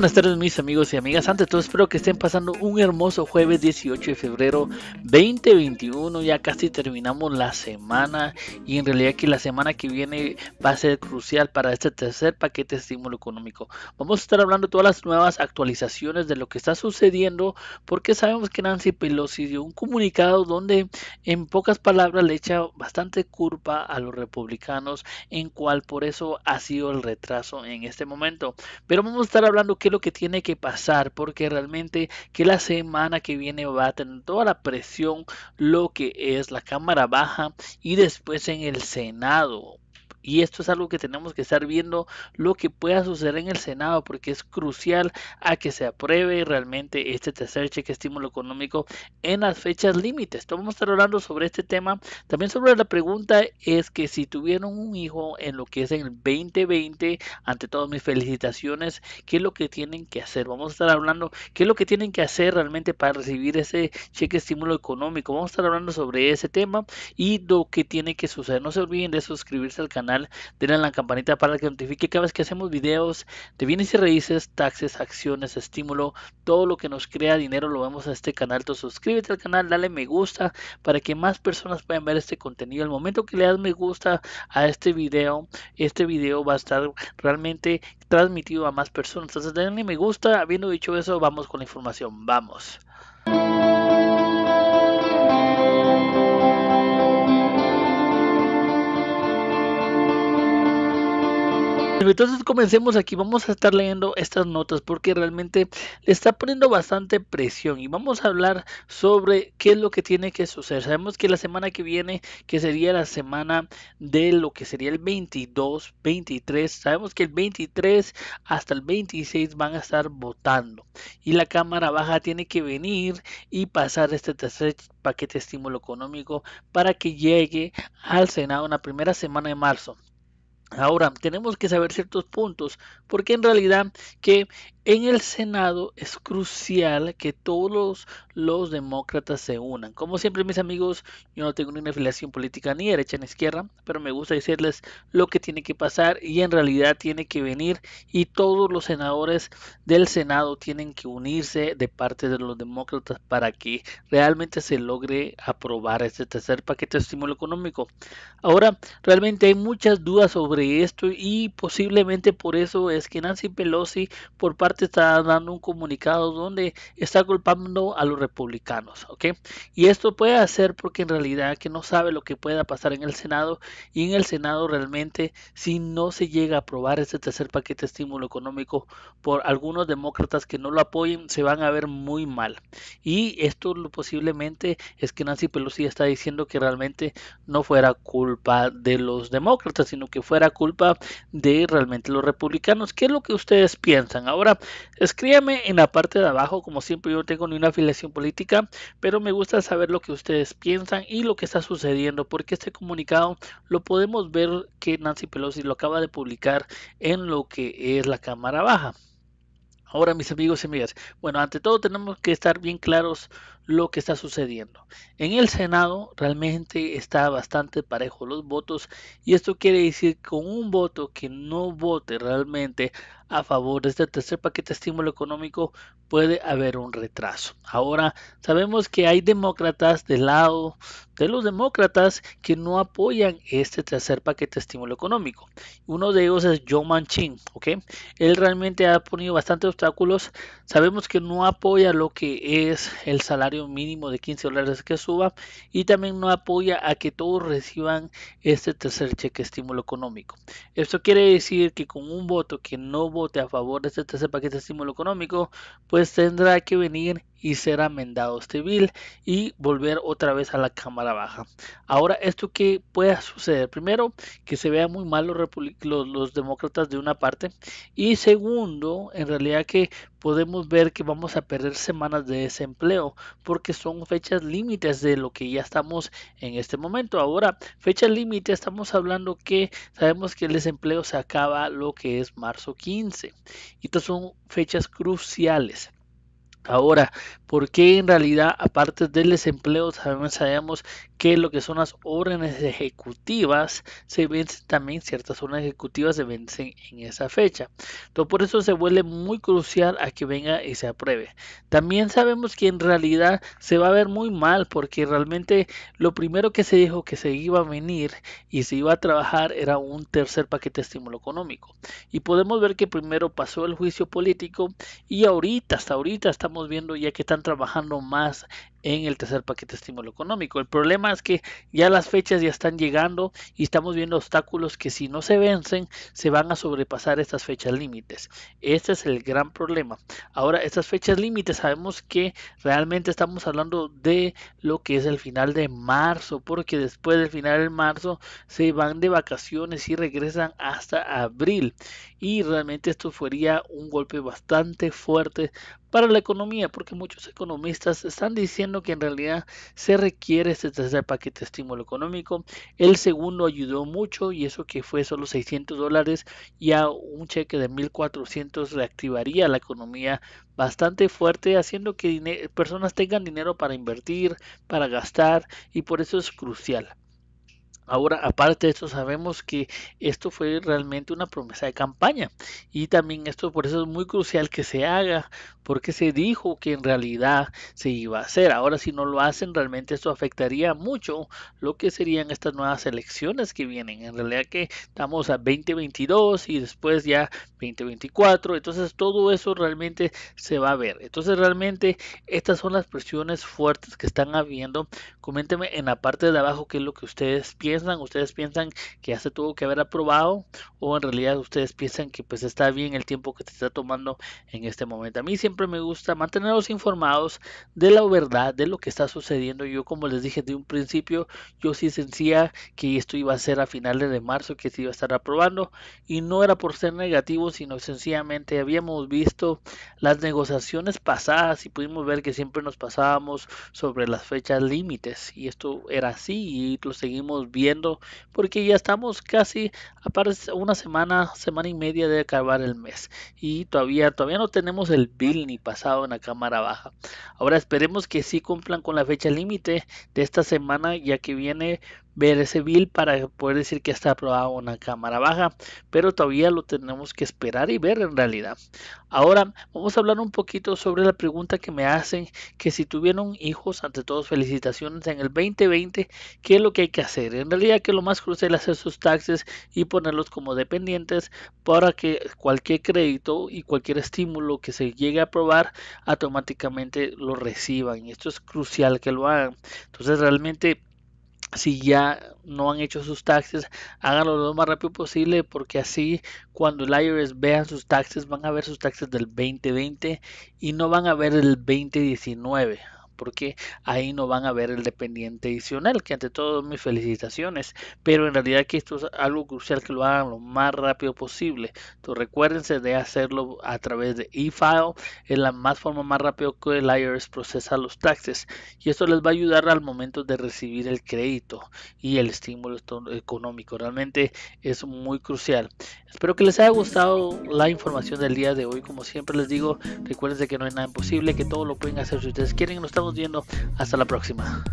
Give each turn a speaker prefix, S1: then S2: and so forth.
S1: buenas tardes mis amigos y amigas. de todo espero que estén pasando un hermoso jueves 18 de febrero 2021. Ya casi terminamos la semana y en realidad que la semana que viene va a ser crucial para este tercer paquete de estímulo económico. Vamos a estar hablando todas las nuevas actualizaciones de lo que está sucediendo porque sabemos que Nancy Pelosi dio un comunicado donde en pocas palabras le echa bastante culpa a los republicanos en cual por eso ha sido el retraso en este momento. Pero vamos a estar hablando que lo que tiene que pasar, porque realmente que la semana que viene va a tener toda la presión lo que es la Cámara Baja y después en el Senado. Y esto es algo que tenemos que estar viendo lo que pueda suceder en el Senado, porque es crucial a que se apruebe realmente este tercer cheque estímulo económico en las fechas límites. Vamos a estar hablando sobre este tema. También sobre la pregunta es que si tuvieron un hijo en lo que es en el 2020, ante todo mis felicitaciones, ¿qué es lo que tienen que hacer? Vamos a estar hablando qué es lo que tienen que hacer realmente para recibir ese cheque estímulo económico. Vamos a estar hablando sobre ese tema y lo que tiene que suceder. No se olviden de suscribirse al canal denle la campanita para que notifique cada vez que hacemos videos de bienes y raíces, taxes, acciones, estímulo, todo lo que nos crea dinero lo vemos a este canal. Entonces suscríbete al canal, dale me gusta para que más personas puedan ver este contenido. el momento que le das me gusta a este video, este video va a estar realmente transmitido a más personas. Entonces denle me gusta, habiendo dicho eso, vamos con la información. Vamos. Entonces comencemos aquí, vamos a estar leyendo estas notas porque realmente le está poniendo bastante presión y vamos a hablar sobre qué es lo que tiene que suceder. Sabemos que la semana que viene, que sería la semana de lo que sería el 22, 23, sabemos que el 23 hasta el 26 van a estar votando y la Cámara Baja tiene que venir y pasar este tercer paquete de estímulo económico para que llegue al Senado en la primera semana de marzo. Ahora, tenemos que saber ciertos puntos, porque en realidad que en el Senado es crucial que todos los, demócratas se unan. Como siempre, mis amigos, yo no tengo una afiliación política ni derecha ni izquierda, pero me gusta decirles lo que tiene que pasar y en realidad tiene que venir y todos los senadores del Senado tienen que unirse de parte de los demócratas para que realmente se logre aprobar este tercer paquete de estímulo económico. Ahora, realmente hay muchas dudas sobre esto y posiblemente por eso es que Nancy Pelosi por parte está dando un comunicado donde está culpando a los republicanos, ¿ok? Y esto puede hacer porque en realidad que no sabe lo que pueda pasar en el Senado y en el Senado realmente si no se llega a aprobar este tercer paquete de estímulo económico por algunos demócratas que no lo apoyen se van a ver muy mal. Y esto lo posiblemente es que Nancy Pelosi está diciendo que realmente no fuera culpa de los demócratas, sino que fuera culpa de realmente los republicanos. ¿Qué es lo que ustedes piensan? Ahora, escríbame en la parte de abajo, como siempre yo no tengo ni una afiliación política, pero me gusta saber lo que ustedes piensan y lo que está sucediendo, porque este comunicado lo podemos ver que Nancy Pelosi lo acaba de publicar en lo que es la Cámara Baja. Ahora, mis amigos y amigas, bueno, ante todo tenemos que estar bien claros lo que está sucediendo. En el Senado realmente está bastante parejo los votos y esto quiere decir con un voto que no vote realmente a favor de este tercer paquete de estímulo económico puede haber un retraso. Ahora, sabemos que hay demócratas del lado de los demócratas que no apoyan este tercer paquete de estímulo económico. Uno de ellos es Joe Manchin, ¿ok? Él realmente ha ponido bastantes obstáculos. Sabemos que no apoya lo que es el salario mínimo de 15 dólares que suba y también no apoya a que todos reciban este tercer cheque estímulo económico. Esto quiere decir que con un voto que no a favor de este tercer paquete de estímulo económico, pues tendrá que venir y ser amendado este bill y volver otra vez a la Cámara Baja. Ahora, ¿esto que pueda suceder? Primero, que se vean muy mal los demócratas de una parte y segundo, en realidad que podemos ver que vamos a perder semanas de desempleo porque son fechas límites de lo que ya estamos en este momento. Ahora, fechas límite, estamos hablando que sabemos que el desempleo se acaba lo que es marzo 15 y estas son fechas cruciales. Ahora, porque en realidad, aparte del desempleo, también sabemos que lo que son las órdenes ejecutivas se vencen también, ciertas órdenes ejecutivas se vencen en esa fecha? Entonces, por eso se vuelve muy crucial a que venga y se apruebe. También sabemos que en realidad se va a ver muy mal porque realmente lo primero que se dijo que se iba a venir y se iba a trabajar era un tercer paquete de estímulo económico. Y podemos ver que primero pasó el juicio político y ahorita, hasta ahorita estamos viendo ya que están trabajando más en el tercer paquete de estímulo económico. El problema es que ya las fechas ya están llegando y estamos viendo obstáculos que si no se vencen se van a sobrepasar estas fechas límites. Este es el gran problema. Ahora, estas fechas límites sabemos que realmente estamos hablando de lo que es el final de marzo, porque después del final de marzo se van de vacaciones y regresan hasta abril. Y realmente esto sería un golpe bastante fuerte para la economía, porque muchos economistas están diciendo que en realidad se requiere este tercer paquete de estímulo económico. El segundo ayudó mucho y eso que fue solo 600 dólares, ya un cheque de 1.400 reactivaría la economía bastante fuerte, haciendo que personas tengan dinero para invertir, para gastar y por eso es crucial. Ahora, aparte de esto, sabemos que esto fue realmente una promesa de campaña y también esto por eso es muy crucial que se haga porque se dijo que en realidad se iba a hacer. Ahora, si no lo hacen, realmente esto afectaría mucho lo que serían estas nuevas elecciones que vienen. En realidad que estamos a 2022 y después ya 2024. Entonces, todo eso realmente se va a ver. Entonces, realmente estas son las presiones fuertes que están habiendo. Coménteme en la parte de abajo qué es lo que ustedes piensan ustedes piensan que ya se tuvo que haber aprobado o en realidad ustedes piensan que pues está bien el tiempo que se está tomando en este momento. A mí siempre me gusta mantenerlos informados de la verdad, de lo que está sucediendo. Yo como les dije de un principio, yo sí sentía que esto iba a ser a finales de marzo, que se iba a estar aprobando y no era por ser negativo, sino sencillamente habíamos visto las negociaciones pasadas y pudimos ver que siempre nos pasábamos sobre las fechas límites y esto era así y lo seguimos viendo porque ya estamos casi a una semana, semana y media de acabar el mes y todavía, todavía no tenemos el bill ni pasado en la cámara baja. Ahora esperemos que sí cumplan con la fecha límite de esta semana ya que viene ver ese bill para poder decir que está aprobada una cámara baja, pero todavía lo tenemos que esperar y ver en realidad. Ahora vamos a hablar un poquito sobre la pregunta que me hacen, que si tuvieron hijos, ante todo felicitaciones en el 2020, ¿qué es lo que hay que hacer? En realidad que lo más crucial es hacer sus taxes y ponerlos como dependientes para que cualquier crédito y cualquier estímulo que se llegue a aprobar automáticamente lo reciban. Y esto es crucial que lo hagan. Entonces realmente si ya no han hecho sus taxes, háganlo lo más rápido posible porque así cuando el IRS vea sus taxes van a ver sus taxes del 2020 y no van a ver el 2019 porque ahí no van a ver el dependiente adicional, que ante todo mis felicitaciones, pero en realidad que esto es algo crucial que lo hagan lo más rápido posible. Entonces recuérdense de hacerlo a través de e-file, es la más forma más rápida que el IRS procesa los taxes y esto les va a ayudar al momento de recibir el crédito y el estímulo económico. Realmente es muy crucial. Espero que les haya gustado la información del día de hoy. Como siempre les digo, recuerden que no hay nada imposible, que todo lo pueden hacer si ustedes quieren. Nos estamos viendo. Hasta la próxima.